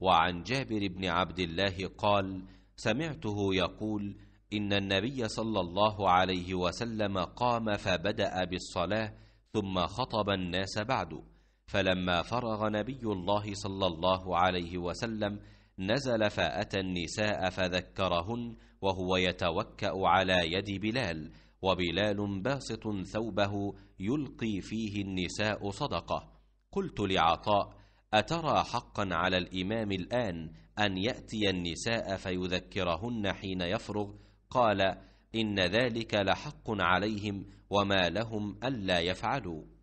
وعن جابر بن عبد الله قال سمعته يقول ان النبي صلى الله عليه وسلم قام فبدا بالصلاه ثم خطب الناس بعده فلما فرغ نبي الله صلى الله عليه وسلم نزل فاتى النساء فذكرهن وهو يتوكا على يد بلال وبلال باسط ثوبه يلقي فيه النساء صدقه قلت لعطاء أترى حقا على الإمام الآن أن يأتي النساء فيذكرهن حين يفرغ قال إن ذلك لحق عليهم وما لهم ألا يفعلوا